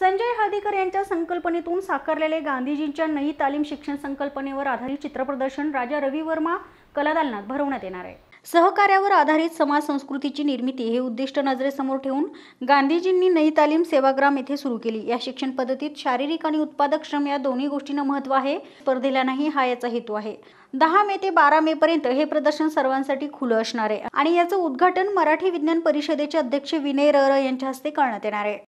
संजय हादीकर यांच्या संकल्पनेतून साकारलेले गांधीजींच्या नई तालीम शिक्षण संकल्पनेवर आधारित चित्रप्रदर्शन राजा रवी वर्मा कलादालनात भरवण्यात येणार आहे सहकार्यावर आधारित समाज संस्कृतीची निर्मिती हे उद्दिष्ट नजरेसमोर ठेवून गांधीजींनी नई तालीम सेवाग्राम येथे सुरू केली या शिक्षण पद्धतीत शारीरिक आणि उत्पादक श्रम या दोन्ही गोष्टींना महत्व आहे स्पर्धेला नाही हा याचा हेतू आहे दहा मे ते बारा मे पर्यंत हे प्रदर्शन सर्वांसाठी खुलं असणार आहे आणि याचं उद्घाटन मराठी विज्ञान परिषदेचे अध्यक्ष विनय रर यांच्या हस्ते करण्यात येणार आहे